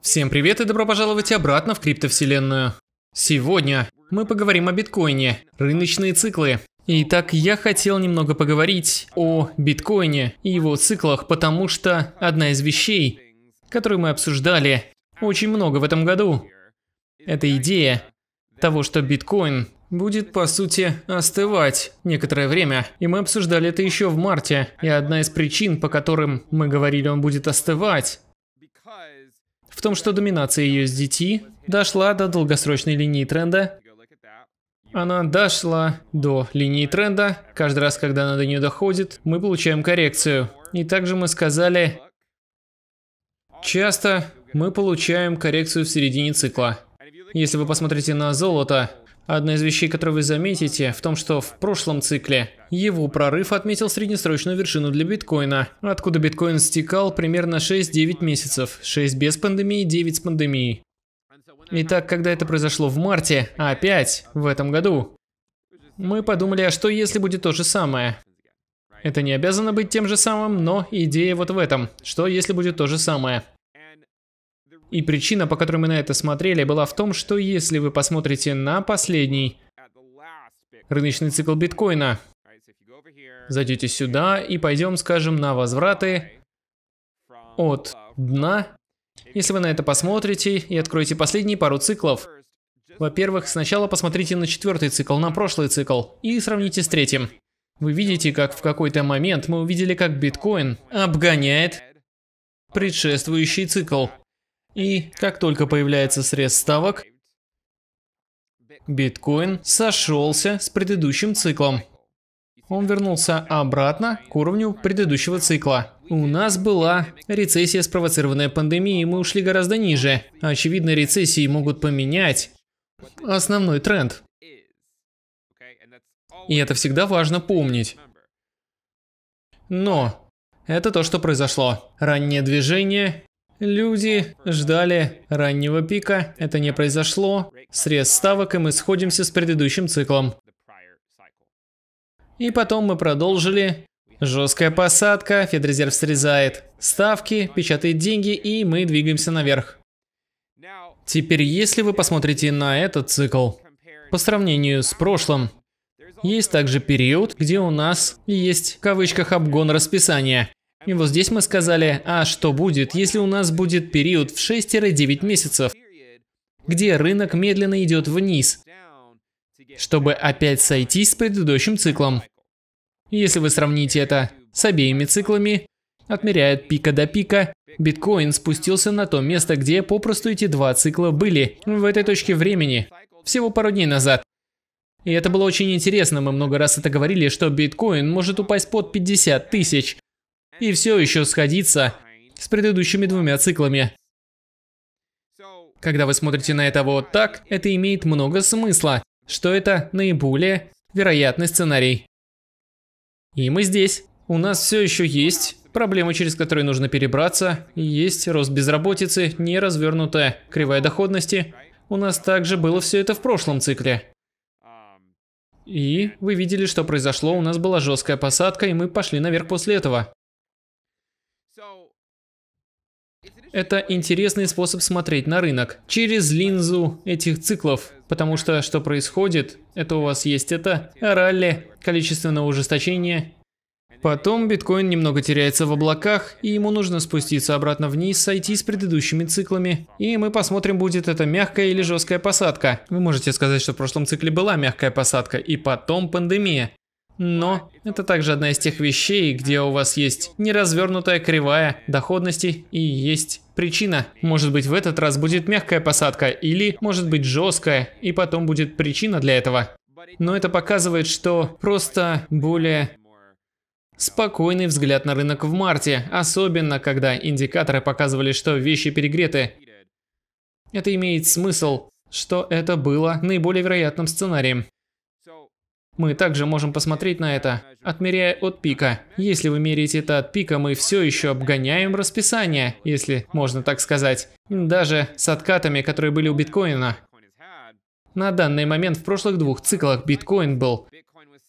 Всем привет и добро пожаловать обратно в криптовселенную. Сегодня мы поговорим о биткоине, рыночные циклы. Итак, я хотел немного поговорить о биткоине и его циклах, потому что одна из вещей, которую мы обсуждали очень много в этом году, это идея того, что биткоин будет, по сути, остывать некоторое время. И мы обсуждали это еще в марте. И одна из причин, по которым мы говорили, он будет остывать, в том, что доминация USDT дошла до долгосрочной линии тренда. Она дошла до линии тренда. Каждый раз, когда она до нее доходит, мы получаем коррекцию. И также мы сказали, часто мы получаем коррекцию в середине цикла. Если вы посмотрите на золото, Одна из вещей, которую вы заметите, в том, что в прошлом цикле его прорыв отметил среднесрочную вершину для биткоина, откуда биткоин стекал примерно 6-9 месяцев, 6 без пандемии, 9 с пандемией. Итак, когда это произошло в марте, опять в этом году, мы подумали, а что если будет то же самое? Это не обязано быть тем же самым, но идея вот в этом. Что если будет то же самое? И причина, по которой мы на это смотрели, была в том, что если вы посмотрите на последний рыночный цикл биткоина, зайдете сюда и пойдем, скажем, на возвраты от дна. Если вы на это посмотрите и откроете последние пару циклов, во-первых, сначала посмотрите на четвертый цикл, на прошлый цикл, и сравните с третьим. Вы видите, как в какой-то момент мы увидели, как биткоин обгоняет предшествующий цикл. И как только появляется срез ставок, биткоин сошелся с предыдущим циклом. Он вернулся обратно к уровню предыдущего цикла. У нас была рецессия, спровоцированная пандемией, и мы ушли гораздо ниже. Очевидно, рецессии могут поменять основной тренд. И это всегда важно помнить. Но это то, что произошло. Раннее движение Люди ждали раннего пика, это не произошло. Срез ставок, и мы сходимся с предыдущим циклом. И потом мы продолжили. Жесткая посадка, Федрезерв срезает ставки, печатает деньги, и мы двигаемся наверх. Теперь, если вы посмотрите на этот цикл, по сравнению с прошлым, есть также период, где у нас есть в кавычках обгон расписания. И вот здесь мы сказали, а что будет, если у нас будет период в 6-9 месяцев, где рынок медленно идет вниз, чтобы опять сойтись с предыдущим циклом. Если вы сравните это с обеими циклами, отмеряет пика до пика, биткоин спустился на то место, где попросту эти два цикла были, в этой точке времени, всего пару дней назад. И это было очень интересно, мы много раз это говорили, что биткоин может упасть под 50 тысяч и все еще сходиться с предыдущими двумя циклами. Когда вы смотрите на это вот так, это имеет много смысла, что это наиболее вероятный сценарий. И мы здесь. У нас все еще есть проблемы, через которые нужно перебраться, есть рост безработицы, неразвернутая кривая доходности. У нас также было все это в прошлом цикле. И вы видели, что произошло, у нас была жесткая посадка, и мы пошли наверх после этого. Это интересный способ смотреть на рынок через линзу этих циклов, потому что что происходит, это у вас есть это, ралли, количественное ужесточение. Потом биткоин немного теряется в облаках, и ему нужно спуститься обратно вниз, сойти с предыдущими циклами. И мы посмотрим, будет это мягкая или жесткая посадка. Вы можете сказать, что в прошлом цикле была мягкая посадка, и потом пандемия. Но это также одна из тех вещей, где у вас есть неразвернутая кривая доходности и есть причина. Может быть в этот раз будет мягкая посадка или может быть жесткая и потом будет причина для этого. Но это показывает, что просто более спокойный взгляд на рынок в марте, особенно когда индикаторы показывали, что вещи перегреты. Это имеет смысл, что это было наиболее вероятным сценарием. Мы также можем посмотреть на это, отмеряя от пика. Если вы меряете это от пика, мы все еще обгоняем расписание, если можно так сказать. Даже с откатами, которые были у биткоина. На данный момент в прошлых двух циклах биткоин был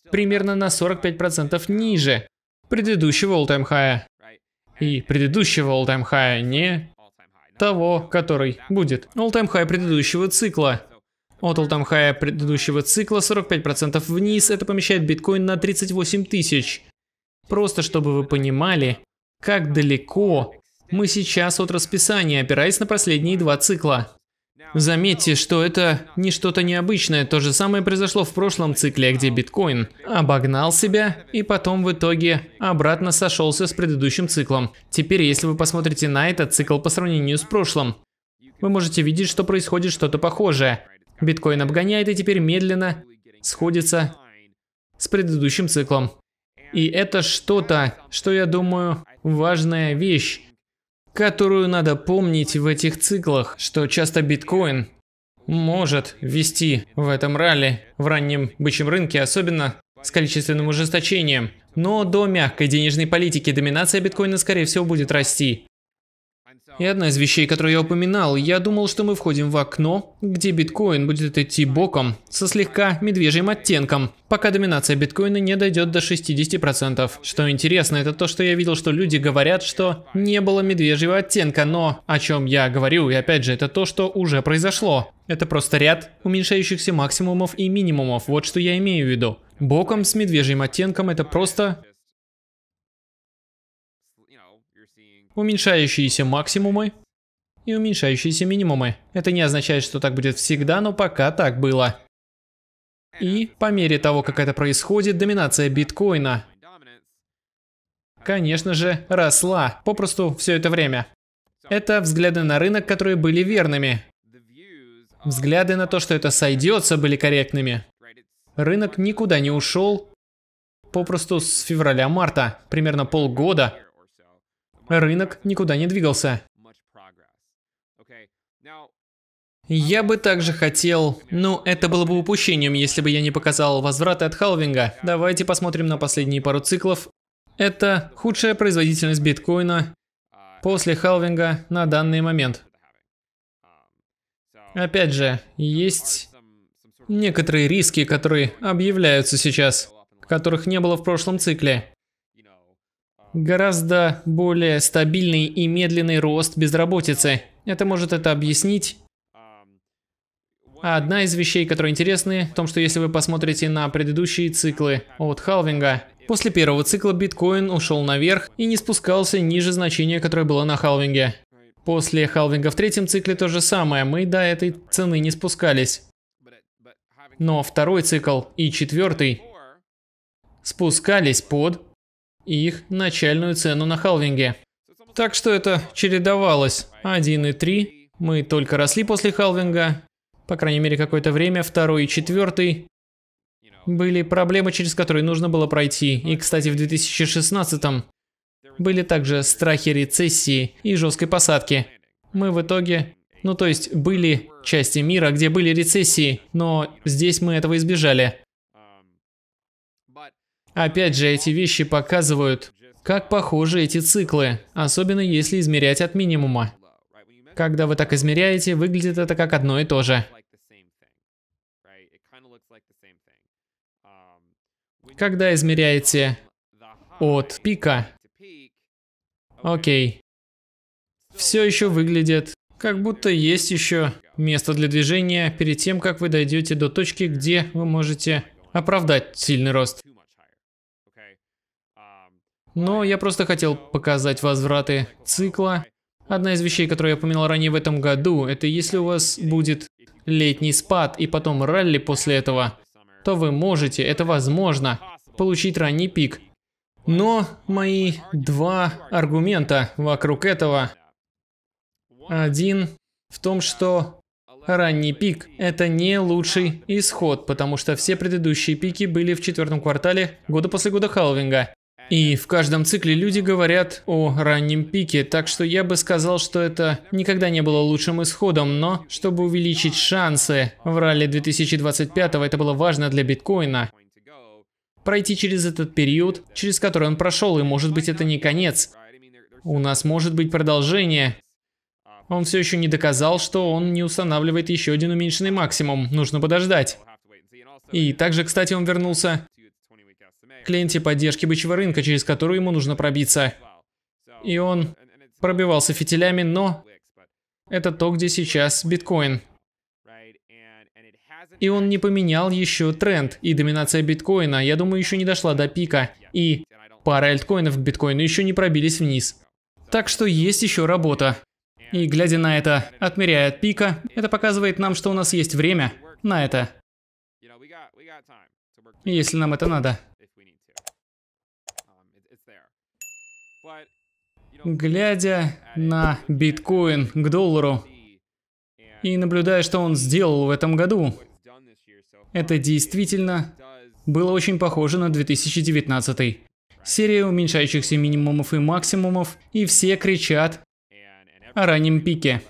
примерно на 45% ниже предыдущего all-time high. И предыдущего all-time high не того, который будет. All-time high предыдущего цикла от хая предыдущего цикла 45% вниз, это помещает биткоин на 38 тысяч. Просто чтобы вы понимали, как далеко мы сейчас от расписания, опираясь на последние два цикла. Заметьте, что это не что-то необычное, то же самое произошло в прошлом цикле, где биткоин обогнал себя и потом в итоге обратно сошелся с предыдущим циклом. Теперь, если вы посмотрите на этот цикл по сравнению с прошлым, вы можете видеть, что происходит что-то похожее. Биткоин обгоняет и теперь медленно сходится с предыдущим циклом. И это что-то, что я думаю, важная вещь, которую надо помнить в этих циклах, что часто биткоин может вести в этом ралли, в раннем бычьем рынке, особенно с количественным ужесточением. Но до мягкой денежной политики доминация биткоина, скорее всего, будет расти. И одна из вещей, которую я упоминал, я думал, что мы входим в окно, где биткоин будет идти боком, со слегка медвежьим оттенком, пока доминация биткоина не дойдет до 60%. Что интересно, это то, что я видел, что люди говорят, что не было медвежьего оттенка, но о чем я говорю, и опять же, это то, что уже произошло. Это просто ряд уменьшающихся максимумов и минимумов, вот что я имею в виду. Боком с медвежьим оттенком это просто уменьшающиеся максимумы и уменьшающиеся минимумы. Это не означает, что так будет всегда, но пока так было. И по мере того, как это происходит, доминация биткоина, конечно же, росла попросту все это время. Это взгляды на рынок, которые были верными. Взгляды на то, что это сойдется, были корректными. Рынок никуда не ушел попросту с февраля-марта, примерно полгода. Рынок никуда не двигался. Я бы также хотел... Ну, это было бы упущением, если бы я не показал возвраты от халвинга. Давайте посмотрим на последние пару циклов. Это худшая производительность биткоина uh, после халвинга на данный момент. Um, Опять же, есть некоторые риски, которые объявляются сейчас, которых не было в прошлом цикле гораздо более стабильный и медленный рост безработицы. Это может это объяснить. А одна из вещей, которые интересны, в том, что если вы посмотрите на предыдущие циклы от халвинга, после первого цикла биткоин ушел наверх и не спускался ниже значения, которое было на халвинге. После халвинга в третьем цикле то же самое, мы до этой цены не спускались. Но второй цикл и четвертый спускались под и их начальную цену на халвинге. Так что это чередовалось. 1 и 3. Мы только росли после халвинга. По крайней мере, какое-то время. Второй и четвертый. Были проблемы, через которые нужно было пройти. И, кстати, в 2016-м были также страхи рецессии и жесткой посадки. Мы в итоге... Ну, то есть, были части мира, где были рецессии, но здесь мы этого избежали. Опять же, эти вещи показывают, как похожи эти циклы, особенно если измерять от минимума. Когда вы так измеряете, выглядит это как одно и то же. Когда измеряете от пика, окей, все еще выглядит, как будто есть еще место для движения перед тем, как вы дойдете до точки, где вы можете оправдать сильный рост. Но я просто хотел показать возвраты цикла. Одна из вещей, которую я упоминал ранее в этом году, это если у вас будет летний спад и потом ралли после этого, то вы можете, это возможно, получить ранний пик. Но мои два аргумента вокруг этого. Один в том, что ранний пик – это не лучший исход, потому что все предыдущие пики были в четвертом квартале года после года халвинга. И в каждом цикле люди говорят о раннем пике, так что я бы сказал, что это никогда не было лучшим исходом, но чтобы увеличить шансы в ралли 2025 это было важно для биткоина. Пройти через этот период, через который он прошел, и может быть это не конец. У нас может быть продолжение. Он все еще не доказал, что он не устанавливает еще один уменьшенный максимум. Нужно подождать. И также, кстати, он вернулся клиенте поддержки бычьего рынка, через которую ему нужно пробиться. И он пробивался фитилями, но это то, где сейчас биткоин. И он не поменял еще тренд, и доминация биткоина, я думаю, еще не дошла до пика, и пара альткоинов к биткоину еще не пробились вниз. Так что есть еще работа. И глядя на это, отмеряя от пика, это показывает нам, что у нас есть время на это. Если нам это надо. глядя на биткоин к доллару и наблюдая, что он сделал в этом году. Это действительно было очень похоже на 2019. Серия уменьшающихся минимумов и максимумов, и все кричат о раннем пике.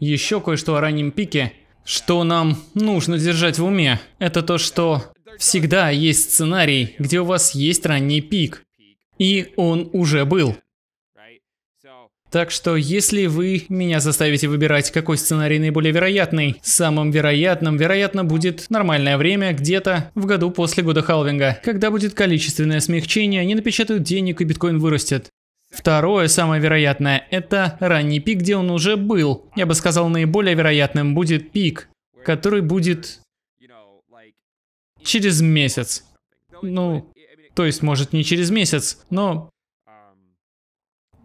Еще кое-что о раннем пике, что нам нужно держать в уме, это то, что всегда есть сценарий, где у вас есть ранний пик, и он уже был. Так что, если вы меня заставите выбирать, какой сценарий наиболее вероятный, самым вероятным, вероятно, будет нормальное время где-то в году после года халвинга, когда будет количественное смягчение, они напечатают денег и биткоин вырастет. Второе, самое вероятное, это ранний пик, где он уже был. Я бы сказал, наиболее вероятным будет пик, который будет через месяц. Ну, то есть, может, не через месяц, но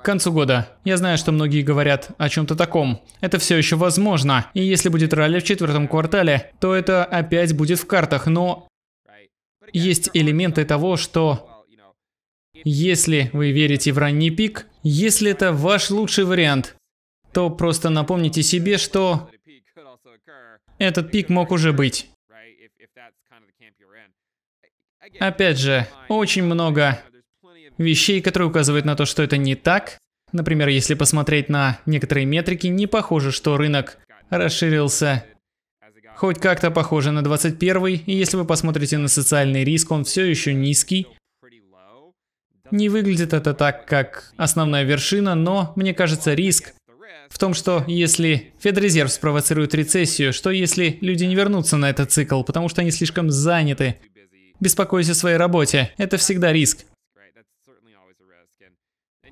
к концу года. Я знаю, что многие говорят о чем-то таком. Это все еще возможно. И если будет ралли в четвертом квартале, то это опять будет в картах. Но есть элементы того, что если вы верите в ранний пик, если это ваш лучший вариант, то просто напомните себе, что этот пик мог уже быть. Опять же, очень много вещей, которые указывают на то, что это не так. Например, если посмотреть на некоторые метрики, не похоже, что рынок расширился хоть как-то похоже на 21 и если вы посмотрите на социальный риск, он все еще низкий. Не выглядит это так, как основная вершина, но мне кажется риск в том, что если Федрезерв спровоцирует рецессию, что если люди не вернутся на этот цикл, потому что они слишком заняты, беспокойся о своей работе, это всегда риск.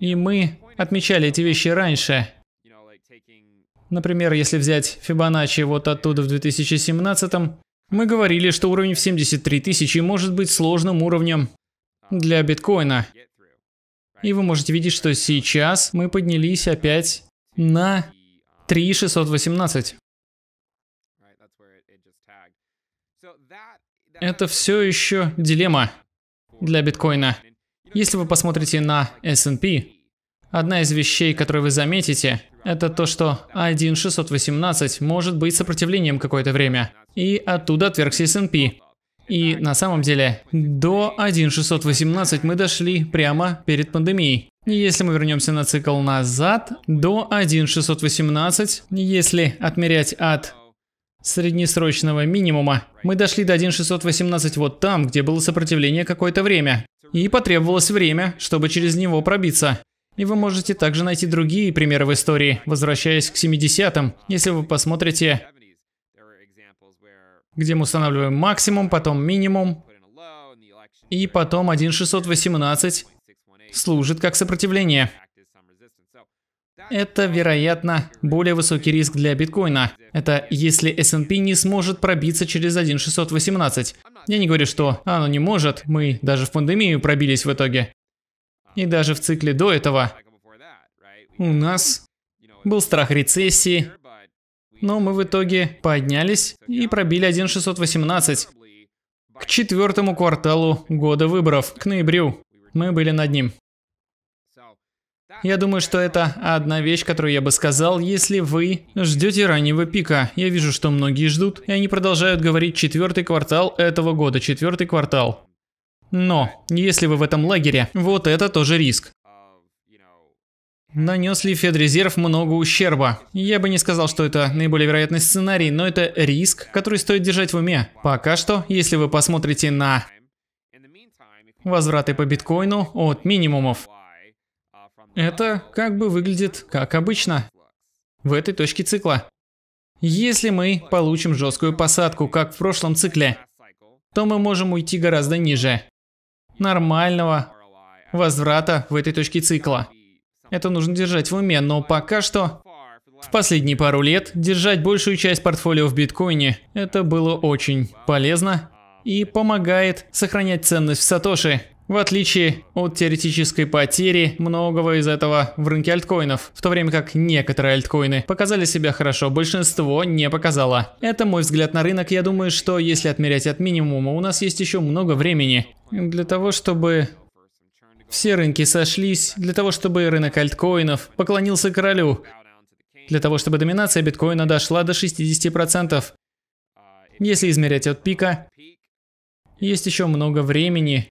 И мы отмечали эти вещи раньше. Например, если взять Фибоначчи вот оттуда в 2017 мы говорили, что уровень в 73 тысячи может быть сложным уровнем для биткоина. И вы можете видеть, что сейчас мы поднялись опять на 3618. Это все еще дилемма для биткоина. Если вы посмотрите на S&P, одна из вещей, которые вы заметите, это то, что 1.618 может быть сопротивлением какое-то время, и оттуда отвергся S&P. И на самом деле, до 1.618 мы дошли прямо перед пандемией. Если мы вернемся на цикл назад, до 1.618, если отмерять от среднесрочного минимума, мы дошли до 1.618 вот там, где было сопротивление какое-то время и потребовалось время, чтобы через него пробиться. И вы можете также найти другие примеры в истории, возвращаясь к 70-м, если вы посмотрите, где мы устанавливаем максимум, потом минимум, и потом 1618 служит как сопротивление. Это, вероятно, более высокий риск для биткоина. Это если S&P не сможет пробиться через 1618. Я не говорю, что оно «А, ну не может, мы даже в пандемию пробились в итоге. И даже в цикле до этого у нас был страх рецессии, но мы в итоге поднялись и пробили 1.618 к четвертому кварталу года выборов, к ноябрю. Мы были над ним. Я думаю, что это одна вещь, которую я бы сказал, если вы ждете раннего пика. Я вижу, что многие ждут, и они продолжают говорить четвертый квартал этого года, четвертый квартал. Но, если вы в этом лагере, вот это тоже риск. Нанес ли Федрезерв много ущерба? Я бы не сказал, что это наиболее вероятный сценарий, но это риск, который стоит держать в уме. Пока что, если вы посмотрите на возвраты по биткоину от минимумов, это как бы выглядит как обычно в этой точке цикла. Если мы получим жесткую посадку, как в прошлом цикле, то мы можем уйти гораздо ниже нормального возврата в этой точке цикла. Это нужно держать в уме, но пока что в последние пару лет держать большую часть портфолио в биткоине – это было очень полезно и помогает сохранять ценность в Сатоши. В отличие от теоретической потери многого из этого в рынке альткоинов, в то время как некоторые альткоины показали себя хорошо, большинство не показало. Это мой взгляд на рынок, я думаю, что если отмерять от минимума, у нас есть еще много времени для того, чтобы все рынки сошлись, для того, чтобы рынок альткоинов поклонился королю, для того, чтобы доминация биткоина дошла до 60%. Если измерять от пика, есть еще много времени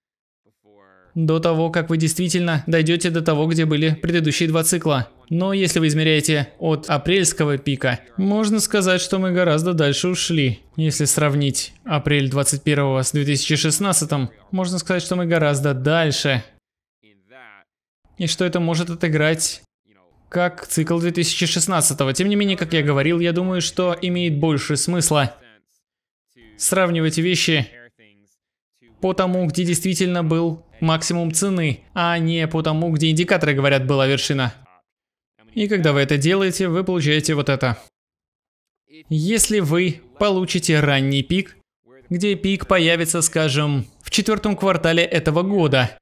до того, как вы действительно дойдете до того, где были предыдущие два цикла. Но если вы измеряете от апрельского пика, можно сказать, что мы гораздо дальше ушли. Если сравнить апрель 21 с 2016, можно сказать, что мы гораздо дальше. И что это может отыграть как цикл 2016. -го. Тем не менее, как я говорил, я думаю, что имеет больше смысла сравнивать вещи по тому, где действительно был максимум цены, а не по тому, где индикаторы говорят была вершина. И когда вы это делаете, вы получаете вот это. Если вы получите ранний пик, где пик появится, скажем, в четвертом квартале этого года,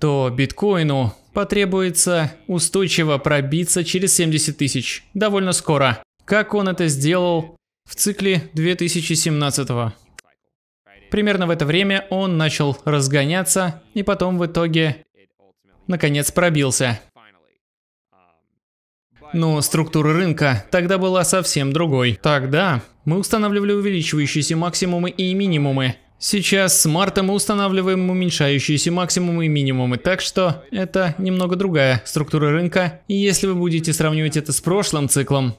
то биткоину потребуется устойчиво пробиться через 70 тысяч довольно скоро, как он это сделал в цикле 2017 -го. Примерно в это время он начал разгоняться и потом в итоге, наконец, пробился. Но структура рынка тогда была совсем другой. Тогда мы устанавливали увеличивающиеся максимумы и минимумы. Сейчас с марта мы устанавливаем уменьшающиеся максимумы и минимумы, так что это немного другая структура рынка. И если вы будете сравнивать это с прошлым циклом,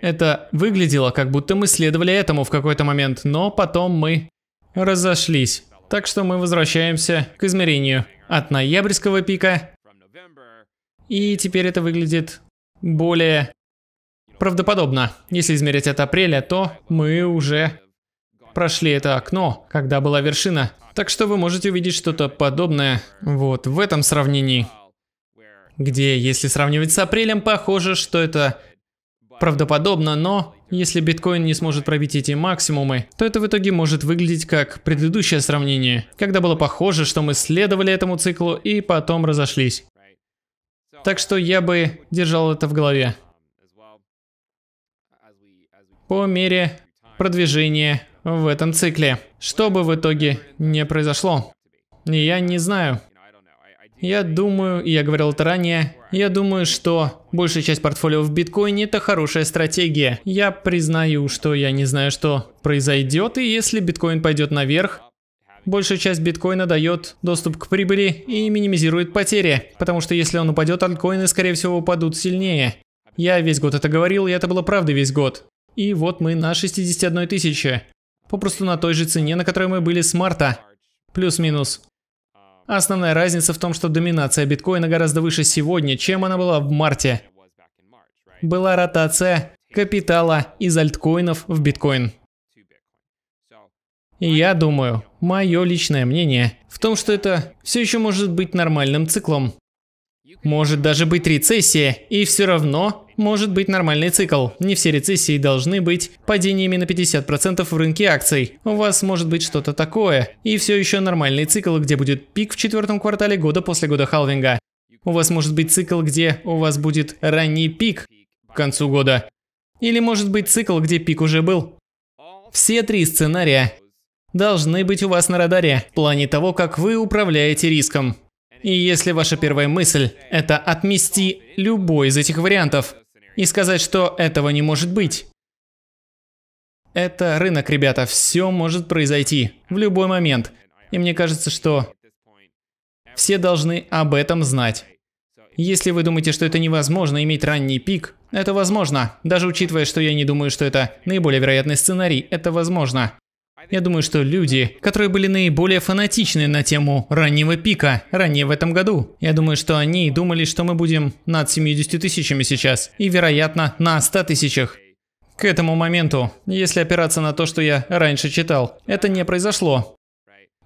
это выглядело, как будто мы следовали этому в какой-то момент, но потом мы разошлись. Так что мы возвращаемся к измерению от ноябрьского пика. И теперь это выглядит более правдоподобно. Если измерять от апреля, то мы уже прошли это окно, когда была вершина. Так что вы можете увидеть что-то подобное вот в этом сравнении. Где, если сравнивать с апрелем, похоже, что это правдоподобно, но если биткоин не сможет пробить эти максимумы, то это в итоге может выглядеть как предыдущее сравнение, когда было похоже, что мы следовали этому циклу и потом разошлись. Так что я бы держал это в голове. По мере продвижения в этом цикле, что бы в итоге не произошло. Я не знаю я думаю, я говорил это ранее, я думаю, что большая часть портфолио в биткоине – это хорошая стратегия. Я признаю, что я не знаю, что произойдет, и если биткоин пойдет наверх, Большая часть биткоина дает доступ к прибыли и минимизирует потери, потому что если он упадет, альткоины, скорее всего, упадут сильнее. Я весь год это говорил, и это было правдой весь год. И вот мы на 61 тысяче. Попросту на той же цене, на которой мы были с марта. Плюс-минус. Основная разница в том, что доминация биткоина гораздо выше сегодня, чем она была в марте. Была ротация капитала из альткоинов в биткоин. Я думаю, мое личное мнение в том, что это все еще может быть нормальным циклом. Может даже быть рецессия, и все равно может быть нормальный цикл. Не все рецессии должны быть падениями на 50% в рынке акций. У вас может быть что-то такое. И все еще нормальный цикл, где будет пик в четвертом квартале года после года халвинга. У вас может быть цикл, где у вас будет ранний пик к концу года. Или может быть цикл, где пик уже был. Все три сценария должны быть у вас на радаре в плане того, как вы управляете риском. И если ваша первая мысль – это отмести любой из этих вариантов и сказать, что этого не может быть. Это рынок, ребята, все может произойти в любой момент. И мне кажется, что все должны об этом знать. Если вы думаете, что это невозможно иметь ранний пик, это возможно. Даже учитывая, что я не думаю, что это наиболее вероятный сценарий, это возможно. Я думаю, что люди, которые были наиболее фанатичны на тему раннего пика ранее в этом году, я думаю, что они думали, что мы будем над 70 тысячами сейчас и, вероятно, на 100 тысячах. К этому моменту, если опираться на то, что я раньше читал, это не произошло.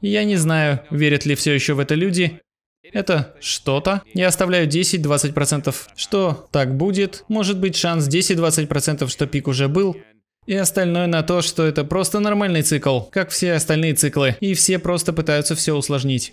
Я не знаю, верят ли все еще в это люди. Это что-то. Я оставляю 10-20%, что так будет. Может быть шанс 10-20%, что пик уже был. И остальное на то, что это просто нормальный цикл, как все остальные циклы, и все просто пытаются все усложнить.